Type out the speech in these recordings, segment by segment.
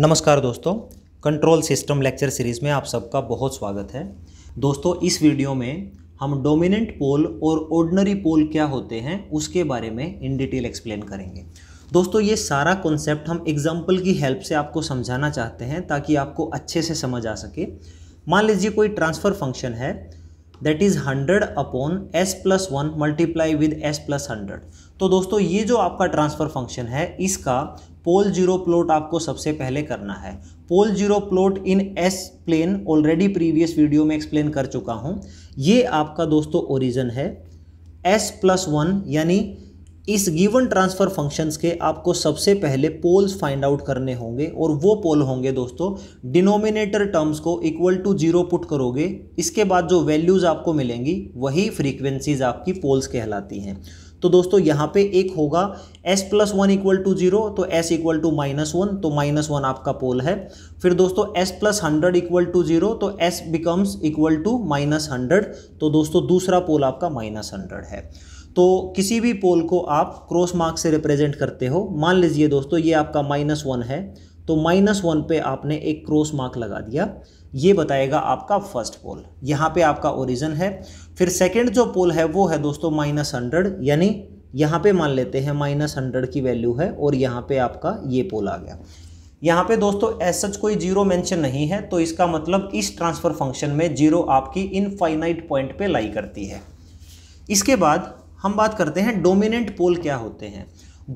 नमस्कार दोस्तों control system lecture series में आप सबका बहुत स्वागत है दोस्तों इस वीडियो में हम डोमिनेंट पोल और ऑर्डनरी पोल क्या होते हैं उसके बारे में इन डिटेल एक्सप्लेन करेंगे दोस्तों ये सारा कॉन्सेप्ट हम एग्जाम्पल की हेल्प से आपको समझाना चाहते हैं ताकि आपको अच्छे से समझ आ सके मान लीजिए कोई ट्रांसफ़र फंक्शन है that is hundred upon S plus one multiply with S plus hundred तो दोस्तों ये जो आपका ट्रांसफ़र फंक्शन है इसका पोल जीरो प्लॉट आपको सबसे पहले करना है pole zero plot in S plane already previous video में एक्सप्लेन कर चुका हूँ ये आपका दोस्तों ओरिजन है एस प्लस वन यानी इस गिवन ट्रांसफर फंक्शंस के आपको सबसे पहले पोल्स फाइंड आउट करने होंगे और वो पोल होंगे दोस्तों डिनोमिनेटर टर्म्स को इक्वल टू जीरो पुट करोगे इसके बाद जो वैल्यूज़ आपको मिलेंगी वही फ्रीक्वेंसीज आपकी पोल्स कहलाती हैं तो दोस्तों यहाँ पे एक होगा s plus one equal to zero तो s equal to minus one तो माइनस वन आपका पोल है फिर दोस्तों s plus hundred equal to zero तो s becomes equal to minus hundred तो दोस्तों दूसरा पोल आपका माइनस हंड्रेड है तो किसी भी पोल को आप क्रॉस मार्क से रिप्रेजेंट करते हो मान लीजिए दोस्तों ये आपका माइनस वन है तो माइनस वन पे आपने एक क्रॉस मार्क लगा दिया ये बताएगा आपका फर्स्ट पोल यहाँ पे आपका ओरिजन है फिर सेकेंड जो पोल है वो है दोस्तों माइनस हंड्रेड यानी यहाँ पे मान लेते हैं माइनस हंड्रेड की वैल्यू है और यहाँ पे आपका ये पोल आ गया यहाँ पे दोस्तों एस सच कोई जीरो मेंशन नहीं है तो इसका मतलब इस ट्रांसफर फंक्शन में जीरो आपकी इनफाइनाइट पॉइंट पे लाई करती है इसके बाद हम बात करते हैं डोमिनेंट पोल क्या होते हैं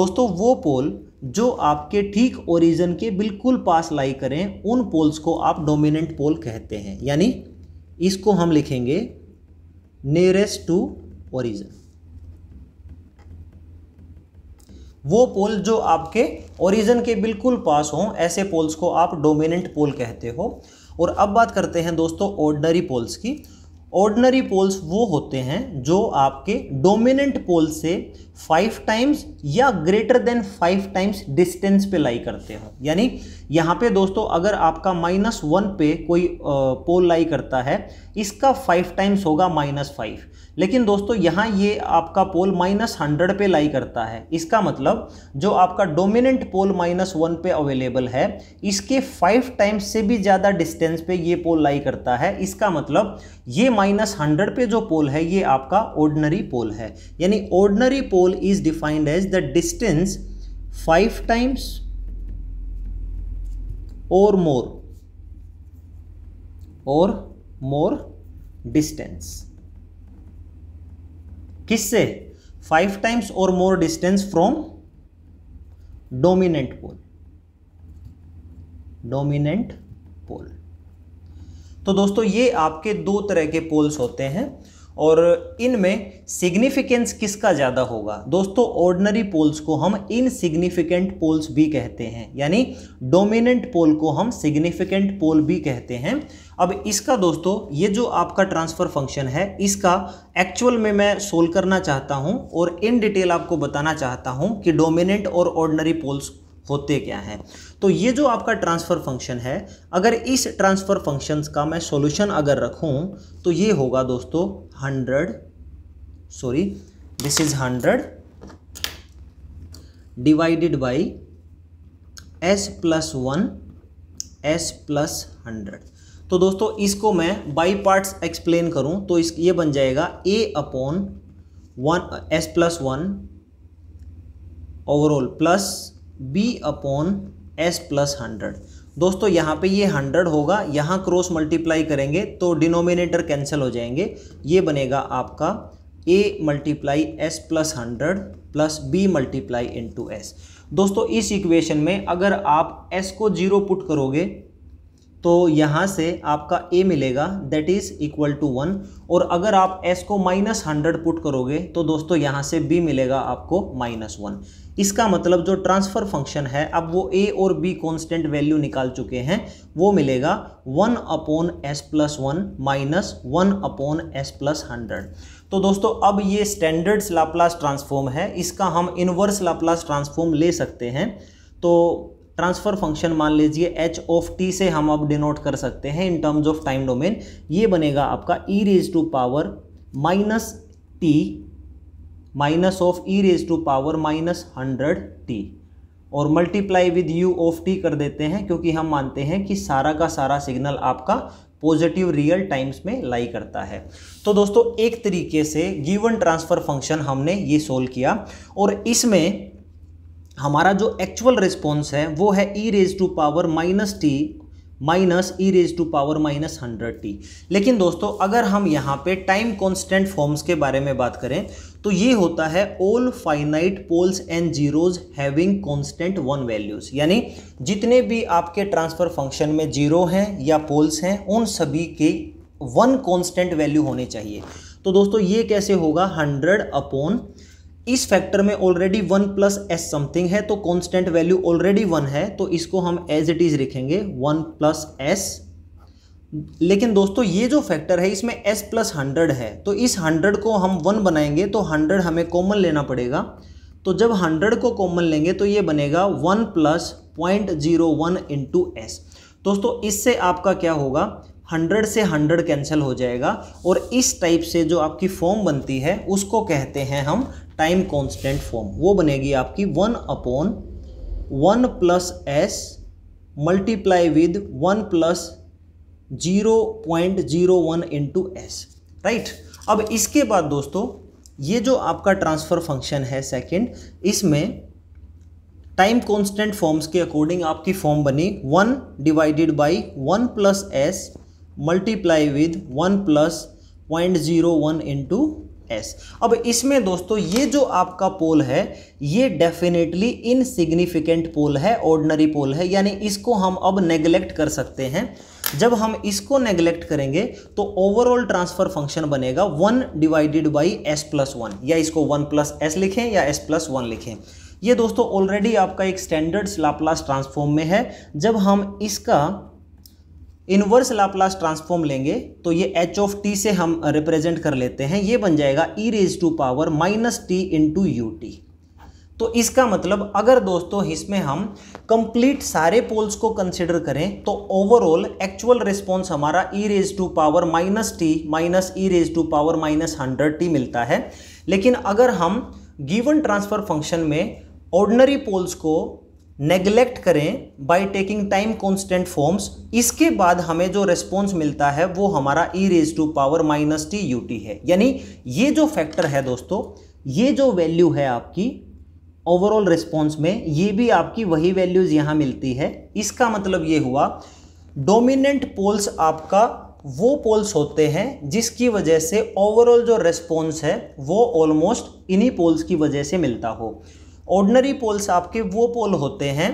दोस्तों वो पोल जो आपके ठीक ओरिजन के बिल्कुल पास लाई करें उन पोल्स को आप डोमिनेंट पोल कहते हैं यानी इसको हम लिखेंगे नियरेस्ट टू ओरिजन वो पोल जो आपके ओरिजन के बिल्कुल पास हो ऐसे पोल्स को आप डोमिनेंट पोल कहते हो और अब बात करते हैं दोस्तों ऑर्डनरी पोल्स की ऑर्डनरी पोल्स वो होते हैं जो आपके डोमिनेंट पोल से फाइव टाइम्स या greater than five times distance पे लाई करते हो यानी यहाँ पे दोस्तों अगर आपका माइनस वन पे कोई पोल लाई करता है इसका फाइव टाइम्स होगा माइनस फाइव लेकिन दोस्तों यहाँ ये आपका पोल माइनस हंड्रेड पे लाई करता है इसका मतलब जो आपका डोमिनेंट पोल माइनस वन पे अवेलेबल है इसके फाइव टाइम्स से भी ज़्यादा डिस्टेंस पे ये पोल लाई करता है इसका मतलब ये माइनस हंड्रेड पे जो पोल है ये आपका ऑर्डनरी पोल है यानी ordinary pole is defined as the distance five times और मोर और मोर डिस्टेंस किससे फाइव टाइम्स और more distance from dominant pole dominant pole तो दोस्तों ये आपके दो तरह के पोल्स होते हैं और इनमें सिग्निफिकेंस किसका ज़्यादा होगा दोस्तों ऑर्डनरी पोल्स को हम इनसिग्निफिकेंट पोल्स भी कहते हैं यानी डोमिनेंट पोल को हम सिग्निफिकेंट पोल भी कहते हैं अब इसका दोस्तों ये जो आपका ट्रांसफ़र फंक्शन है इसका एक्चुअल में मैं सोल्व करना चाहता हूँ और इन डिटेल आपको बताना चाहता हूँ कि डोमिनेंट और ऑर्डनरी पोल्स होते क्या हैं तो ये जो आपका ट्रांसफ़र फंक्शन है अगर इस ट्रांसफ़र फंक्शन का मैं सॉल्यूशन अगर रखूँ तो ये होगा दोस्तों hundred sorry this is hundred divided by S plus one S plus hundred तो दोस्तों इसको मैं बाई पार्ट्स एक्सप्लेन करूं तो इस ये बन जाएगा A upon one S plus one overall plus B upon S plus hundred दोस्तों यहाँ पे ये हंड्रेड होगा यहाँ क्रॉस मल्टीप्लाई करेंगे तो डिनोमिनेटर कैंसिल हो जाएंगे ये बनेगा आपका A multiply S plus hundred plus B multiply into S दोस्तों इस इक्वेशन में अगर आप एस को जीरो पुट करोगे तो यहाँ से आपका a मिलेगा that is equal to one और अगर आप s को माइनस हंड्रेड पुट करोगे तो दोस्तों यहाँ से b मिलेगा आपको माइनस वन इसका मतलब जो ट्रांसफ़र फंक्शन है अब वो a और b कॉन्स्टेंट वैल्यू निकाल चुके हैं वो मिलेगा one upon S plus one minus one upon S plus hundred तो दोस्तों अब ये स्टैंडर्ड्स लाप्लास ट्रांसफॉर्म है इसका हम इनवर्स लाप्लास ट्रांसफॉर्म ले सकते हैं तो ट्रांसफर फंक्शन मान लीजिए एच ऑफ टी से हम अब डिनोट कर सकते हैं in terms of time domain ये बनेगा आपका E raise to power minus T minus of E raise to power minus hundred T और multiply with U of T कर देते हैं क्योंकि हम मानते हैं कि सारा का सारा सिग्नल आपका पॉजिटिव रियल टाइम्स में लाई करता है तो दोस्तों एक तरीके से गिवन ट्रांसफर फंक्शन हमने ये सोल्व किया और इसमें हमारा जो एक्चुअल रिस्पॉन्स है वो है E raise to power minus T minus E raise to power minus hundred T लेकिन दोस्तों अगर हम यहाँ पे टाइम कांस्टेंट फॉर्म्स के बारे में बात करें तो ये होता है all finite poles and zeros having constant one values यानी जितने भी आपके ट्रांसफर फंक्शन में जीरो हैं या पोल्स हैं उन सभी के वन कॉन्स्टेंट वैल्यू होने चाहिए तो दोस्तों ये कैसे होगा हंड्रेड अपॉन इस फैक्टर में already one plus S something है तो कांस्टेंट वैल्यू ऑलरेडी वन है तो इसको हम एज इट इज लिखेंगे वन प्लस एस लेकिन दोस्तों ये जो फैक्टर है इसमें एस प्लस हंड्रेड है तो इस हंड्रेड को हम वन बनाएंगे तो हंड्रेड हमें कॉमन लेना पड़ेगा तो जब हंड्रेड को कॉमन लेंगे तो ये बनेगा one plus point zero one into S दोस्तों इससे आपका क्या होगा हंड्रेड से हंड्रेड कैंसिल हो जाएगा और इस टाइप से जो आपकी फॉर्म बनती है उसको कहते हैं हम टाइम कांस्टेंट फॉर्म वो बनेगी आपकी one upon one plus S multiply with one plus zero point zero one into S right अब इसके बाद दोस्तों ये जो आपका ट्रांसफ़र फंक्शन है सेकंड इसमें टाइम कांस्टेंट फॉर्म्स के अकॉर्डिंग आपकी फॉर्म बनी one divided by one plus S multiply with one plus point zero one into S अब इसमें दोस्तों ये जो आपका पोल है ये डेफिनेटली इनसिग्निफिकेंट पोल है ऑर्डनरी पोल है यानी इसको हम अब नेग्लेक्ट कर सकते हैं जब हम इसको नेग्लेक्ट करेंगे तो ओवरऑल ट्रांसफर फंक्शन बनेगा one divided by S plus one या इसको वन प्लस एस लिखें या एस प्लस वन लिखें ये दोस्तों ऑलरेडी आपका एक स्टैंडर्ड लाप्लास ट्रांसफॉर्म में है जब हम इसका इनवर्स लाप्लास ट्रांसफॉर्म लेंगे तो ये एच ऑफ टी से हम रिप्रेजेंट कर लेते हैं ये बन जाएगा ई raise to power minus T into U T तो इसका मतलब अगर दोस्तों इसमें हम कंप्लीट सारे पोल्स को कंसिडर करें तो ओवरऑल एक्चुअल रिस्पॉन्स हमारा E raise to power minus T minus E raise to power minus hundred T मिलता है लेकिन अगर हम गिवन ट्रांसफर फंक्शन में ऑर्डनरी पोल्स को नेग्लेक्ट करें by taking time constant forms इसके बाद हमें जो रेस्पॉन्स मिलता है वो हमारा E raise to power minus T U T है यानी ये जो फैक्टर है दोस्तों ये जो वैल्यू है आपकी ओवरऑल रिस्पॉन्स में ये भी आपकी वही वैल्यूज़ यहाँ मिलती है इसका मतलब ये हुआ डोमिनेंट पोल्स आपका वो पोल्स होते हैं जिसकी वजह से ओवरऑल जो रेस्पॉन्स है वो ऑलमोस्ट इन्हीं पोल्स की वजह से मिलता हो ऑर्डनरी पोल्स आपके वो पोल होते हैं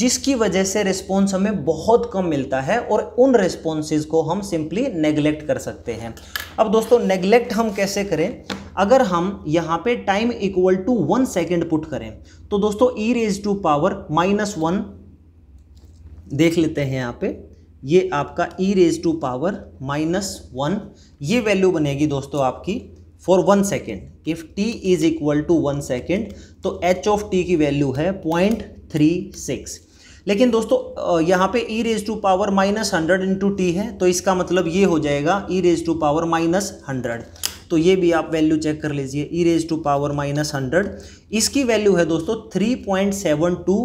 जिसकी वजह से रिस्पॉन्स हमें बहुत कम मिलता है और उन रिस्पॉन्सेज को हम सिंपली नेगलेक्ट कर सकते हैं अब दोस्तों नेग्लेक्ट हम कैसे करें अगर हम यहाँ पे time equal to one second put करें तो दोस्तों E raise to power minus one देख लेते हैं यहाँ पे ये आपका E raise to power minus one ये वैल्यू बनेगी दोस्तों आपकी for one second if T is equal to one second तो एच ऑफ टी की वैल्यू है पॉइंट थ्री सिक्स लेकिन दोस्तों यहाँ पे E raise to power minus hundred into T है तो इसका मतलब ये हो जाएगा ई raise to power minus hundred तो ये भी आप वैल्यू चेक कर लीजिए e raise to power minus hundred इसकी वैल्यू है दोस्तों three point seven two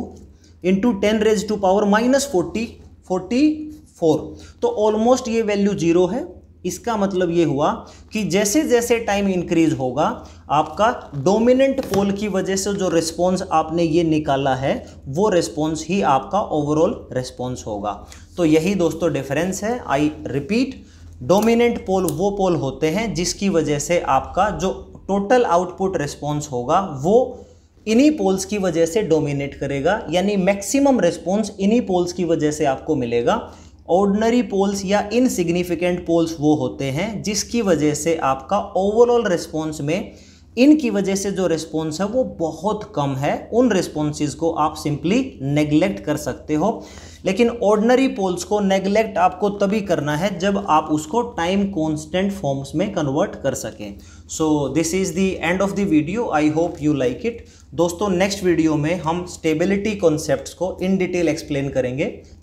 into ten raise to power minus forty forty four तो ऑलमोस्ट ये वैल्यू जीरो है इसका मतलब ये हुआ कि जैसे जैसे टाइम इंक्रीज होगा आपका डोमिनेंट पोल की वजह से जो रिस्पॉन्स आपने ये निकाला है वो रिस्पॉन्स ही आपका ओवरऑल रिस्पॉन्स होगा तो यही दोस्तों डिफरेंस है आई रिपीट डोमिनेंट पोल वो पोल होते हैं जिसकी वजह से आपका जो टोटल आउटपुट रिस्पॉन्स होगा वो इन्हीं पोल्स की वजह से डोमिनेट करेगा यानी मैक्सिमम रिस्पॉन्स इन्हीं पोल्स की वजह से आपको मिलेगा ऑर्डनरी पोल्स या इनसिग्निफिकेंट पोल्स वो होते हैं जिसकी वजह से आपका ओवरऑल रिस्पॉन्स में इनकी वजह से जो रिस्पॉन्स है वो बहुत कम है उन रिस्पॉन्सेज को आप सिंपली नेग्लेक्ट कर सकते हो लेकिन ऑर्डनरी पोल्स को नेग्लेक्ट आपको तभी करना है जब आप उसको टाइम कॉन्स्टेंट फॉर्म्स में कन्वर्ट कर सकें so this is the end of the video I hope you like it दोस्तों नेक्स्ट वीडियो में हम स्टेबिलिटी कॉन्सेप्ट को इन डिटेल एक्सप्लेन करेंगे